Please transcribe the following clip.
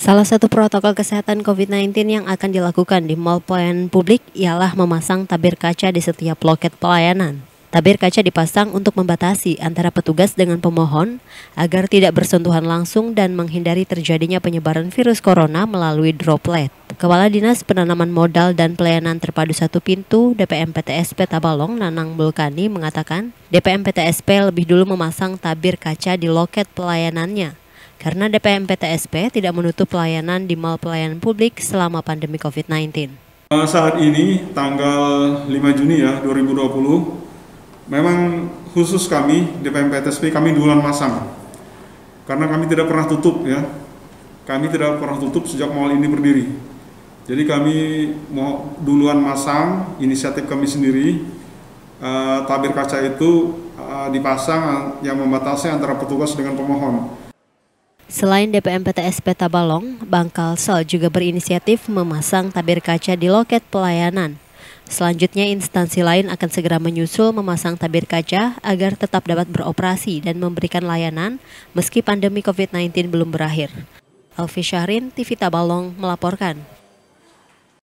Salah satu protokol kesehatan COVID-19 yang akan dilakukan di mall pelayanan publik ialah memasang tabir kaca di setiap loket pelayanan. Tabir kaca dipasang untuk membatasi antara petugas dengan pemohon agar tidak bersentuhan langsung dan menghindari terjadinya penyebaran virus corona melalui droplet. Kepala Dinas Penanaman Modal dan Pelayanan Terpadu Satu Pintu DPMPTSP Tabalong Nanang Bulkani mengatakan DPMPTSP lebih dulu memasang tabir kaca di loket pelayanannya karena DPMPTSP tidak menutup pelayanan di mal pelayanan publik selama pandemi COVID-19. Eh, saat ini tanggal 5 Juni ya 2020, memang khusus kami DPMPTSP kami duluan masang. Karena kami tidak pernah tutup ya. Kami tidak pernah tutup sejak mal ini berdiri. Jadi kami mau duluan masang inisiatif kami sendiri eh, tabir kaca itu eh, dipasang yang membatasi antara petugas dengan pemohon. Selain DPMPTS Peta Balong, Bangkal Sol juga berinisiatif memasang tabir kaca di loket pelayanan. Selanjutnya instansi lain akan segera menyusul memasang tabir kaca agar tetap dapat beroperasi dan memberikan layanan meski pandemi COVID-19 belum berakhir. Alfi Syahrin, TV Tabalong melaporkan.